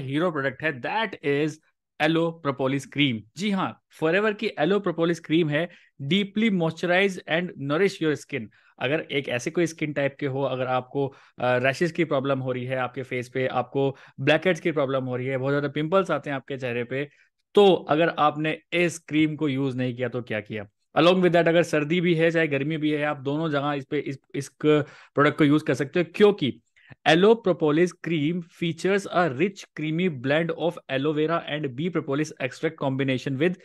hero product है that is aloe propolis cream जी हाँ फॉरएवर की एलो प्रोपोलिस क्रीम है deeply moisturise and nourish your skin अगर एक ऐसे कोई स्किन टाइप के हो अगर आपको रैशेज की प्रॉब्लम हो रही है आपके फेस पे आपको ब्लैकहेड्स की प्रॉब्लम हो रही है बहुत ज़्यादा पिंपल्स आते हैं आपके चेहरे पे तो अगर आपने इस क्रीम को यूज़ नहीं किया तो क्या किया अलोंग विद दैट अगर सर्दी भी है चाहे गर्मी भी है आप दोनों जगह इस पे इस इस प्रोडक्ट को यूज़ कर सकते हो क्योंकि aloe propolis cream features a rich creamy blend of aloe vera and bee propolis extract combination with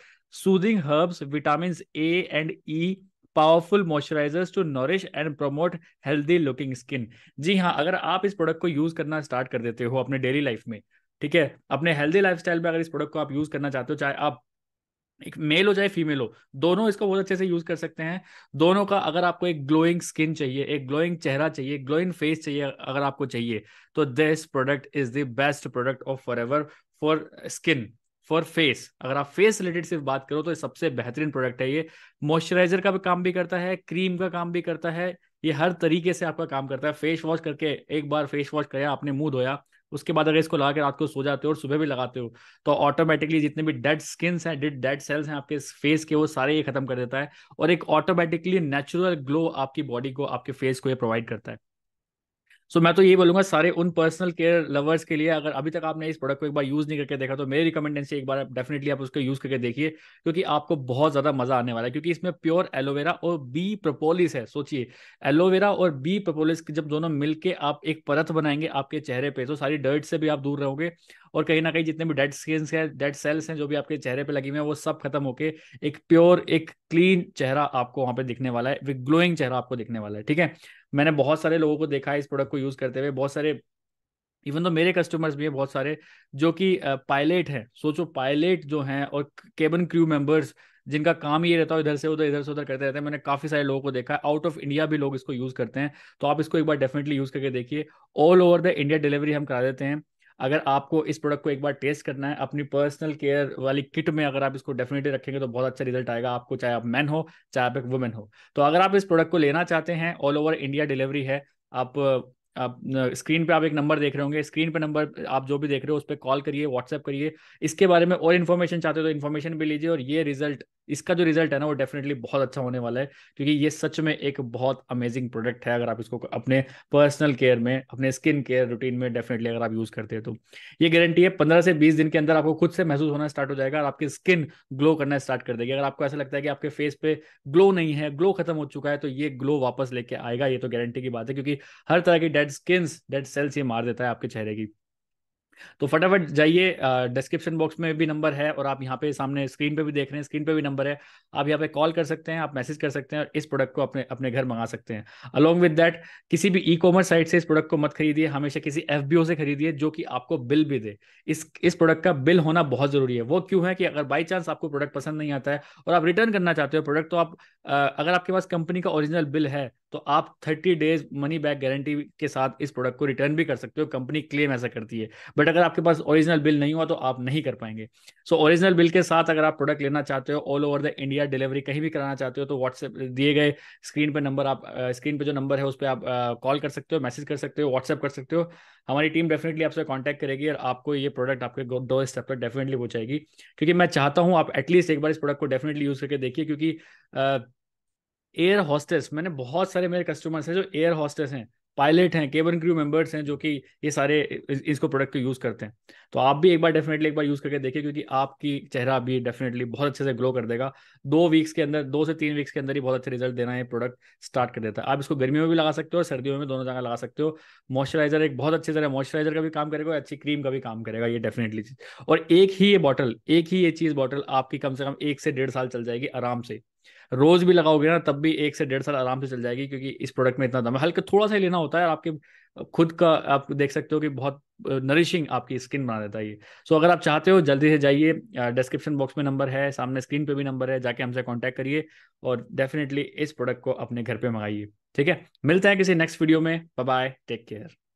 soothing herbs vitamin A and E powerful moisturisers to nourish and promote healthy looking skin जी हाँ अगर आप इस product को use करना start कर देते हो अपने डेली लाइफ में ठीक है अपने हेल्दी लाइफस्टाइल में अगर इस प्रोडक्ट को आप यूज करना चाहते हो चाहे आप एक मेल हो चाहे फीमेल हो दोनों इसको बहुत अच्छे से यूज कर सकते हैं दोनों का अगर आपको एक ग्लोइंग स्किन चाहिए एक ग्लोइंग चेहरा चाहिए ग्लोइंग फेस चाहिए अगर आपको चाहिए तो this product is the best product of Forever for skin for face अगर आप फेस रिलेटेड सिर्फ बात करो तो सबसे बेहतरीन प्रोडक्ट है ये मॉइस्चराइजर का भी काम भी करता है क्रीम का काम भी करता है ये हर तरीके से आपका काम करता है फेस वॉश करके एक बार फेस वॉश कराया आपने मुंह धोया उसके बाद अगर इसको लगा के रात को सो जाते हो और सुबह भी लगाते हो तो ऑटोमेटिकली जितने भी डेड स्किन्स हैं डेड डेड सेल्स हैं आपके फेस के वो सारे ये खत्म कर देता है और एक ऑटोमेटिकली नेचुरल ग्लो आपकी बॉडी को आपके फेस को ये प्रोवाइड करता है सो so, मैं तो ये बोलूंगा सारे उन पर्सनल केयर लवर्स के लिए अगर अभी तक आपने इस प्रोडक्ट को एक बार यूज़ नहीं करके देखा तो मेरी रिकमेंडेंसी एक बार डेफिनेटली आप उसको यूज़ करके देखिए क्योंकि आपको बहुत ज़्यादा मज़ा आने वाला है क्योंकि इसमें प्योर एलोवेरा और बी प्रपोलिस है सोचिए एलोवेरा और बी प्रपोलिस जब दोनों मिलकर आप एक परत बनाएंगे आपके चेहरे पर तो सारी डर्ट से भी आप दूर रहोगे और कहीं ना कहीं जितने भी डेड स्किन है डेड सेल्स हैं जो भी आपके चेहरे पे लगी हुई हैं वो सब खत्म होके एक प्योर एक क्लीन चेहरा आपको वहां पे दिखने वाला है विद ग्लोइंग चेहरा आपको दिखने वाला है ठीक है मैंने बहुत सारे लोगों को देखा है इस प्रोडक्ट को यूज़ करते हुए बहुत सारे इवन तो मेरे कस्टमर्स भी हैं बहुत सारे जो कि पायलट हैं सोचो पायलट जो हैं और केबन क्रू मेंबर्स जिनका काम ये रहता है इधर से उधर इधर से उधर करते रहते हैं मैंने काफी सारे लोगों को देखा है आउट ऑफ इंडिया भी लोग इसको यूज करते हैं तो आप इसको एक बार डेफिनेटली यूज करके देखिए all over the India delivery हम करा देते हैं अगर आपको इस प्रोडक्ट को एक बार टेस्ट करना है अपनी पर्सनल केयर वाली किट में अगर आप इसको डेफिनेटली रखेंगे तो बहुत अच्छा रिजल्ट आएगा आपको चाहे आप मैन हो चाहे आप एक वुमेन हो तो अगर आप इस प्रोडक्ट को लेना चाहते हैं ऑल ओवर इंडिया डिलीवरी है आप आप स्क्रीन पे आप एक नंबर देख रहे होंगे स्क्रीन पे नंबर आप जो भी देख रहे हो उस पर कॉल करिए व्हाट्सएप करिए इसके बारे में और इन्फॉर्मेशन चाहते हो तो इन्फॉर्मेशन भी लीजिए और ये रिजल्ट इसका जो रिजल्ट है ना वो डेफिनेटली बहुत अच्छा होने वाला है क्योंकि ये सच में एक बहुत अमेजिंग प्रोडक्ट है अगर आप इसको अपने पर्सनल केयर में अपने स्किन केयर रूटीन में डेफिनेटली अगर आप यूज करते हैं तो ये गारंटी है पंद्रह से बीस दिन के अंदर आपको खुद से महसूस होना स्टार्ट हो जाएगा और आपकी स्किन ग्लो करना स्टार्ट कर देगी अगर आपको ऐसा लगता है कि आपके फेस पे ग्लो नहीं है ग्लो खत्म हो चुका है तो ये ग्लो वापस लेके आएगा ये तो गारंटी की बात है क्योंकि हर तरह की डेड स्किन डेड सेल्स ये मार देता है आपके चेहरे की तो फटाफट जाइए डिस्क्रिप्शन बॉक्स में भी नंबर है और आप यहाँ पे सामने स्क्रीन पे भी देख रहे हैं स्क्रीन पे भी नंबर है आप यहाँ पे कॉल कर सकते हैं आप मैसेज कर सकते हैं और इस प्रोडक्ट को अपने अपने घर मंगा सकते हैं अलॉन्ग विद दैट किसी भी ई कॉमर्स साइट से इस प्रोडक्ट को मत खरीदिए हमेशा किसी एफ से खरीदिए जो कि आपको बिल भी दे इस इस प्रोडक्ट का बिल होना बहुत जरूरी है वो क्यों है कि अगर बाई चांस आपको प्रोडक्ट पसंद नहीं आता है और आप रिटर्न करना चाहते हो प्रोडक्ट तो आप अगर आपके पास कंपनी का ओरिजिनल बिल है तो आप thirty days money back guarantee के साथ इस प्रोडक्ट को रिटर्न भी कर सकते हो कंपनी क्लेम ऐसा करती है बट अगर आपके पास ओरिजिनल बिल नहीं हुआ तो आप नहीं कर पाएंगे सो so, ओरिजिनल बिल के साथ अगर आप प्रोडक्ट लेना चाहते हो all over the India delivery कहीं भी कराना चाहते हो तो व्हाट्सएप दिए गए स्क्रीन पर नंबर आप स्क्रीन पर जो नंबर है उस पर आप कॉल कर सकते हो मैसेज कर सकते हो व्हाट्सएप कर सकते हो हमारी टीम डेफिनेटली आपसे कॉन्टैक्ट करेगी और आपको ये प्रोडक्ट आपके दो स्टेप पर डेफिनेटली पहुंचाएगी क्योंकि मैं चाहता हूँ आप एटलीस्ट एक बार इस प्रोडक्ट को डेफिनेटली यूज करके देखिए क्योंकि एयर हॉस्टेस मैंने बहुत सारे मेरे कस्टमर्स हैं जो एयर हॉस्टेस हैं पायलट हैं केबन क्रू मेंबर्स हैं जो कि ये सारे इसको प्रोडक्ट को यूज़ करते हैं तो आप भी एक बार डेफिनेटली एक बार यूज़ करके देखिए क्योंकि आपकी चेहरा भी डेफिनेटली बहुत अच्छे से ग्लो कर देगा दो वीक्स के अंदर दो से तीन वीक्स के अंदर ही बहुत अच्छे रिजल्ट देना है प्रोडक्ट स्टार्ट कर देता है आप इसको गर्मियों में भी लगा सकते हो और सर्दियों में दोनों जगह लगा सकते हो मॉइस्चराइजर एक बहुत अच्छे तरह मॉइस्चराइजर का भी काम करेगा और अच्छी क्रीम का भी काम करेगा ये डेफिनेटली चीज़ और एक ही ये बॉटल एक ही ये चीज़ बॉटल आपकी कम से कम एक से डेढ़ साल चल जाएगी आराम से रोज भी लगाओगे ना तब भी एक से डेढ़ साल आराम से चल जाएगी क्योंकि इस प्रोडक्ट में इतना दम है हल्का थोड़ा सा ही लेना होता है आपके खुद का आप देख सकते हो कि बहुत नरिशिंग आपकी स्किन बना देता है ये सो अगर आप चाहते हो जल्दी से जाइए डिस्क्रिप्शन बॉक्स में नंबर है सामने स्क्रीन पे भी नंबर है जाके हमसे कॉन्टैक्ट करिए और डेफिनेटली इस प्रोडक्ट को अपने घर पर मंगाइए ठीक है मिलता है किसी नेक्स्ट वीडियो में बाय टेक केयर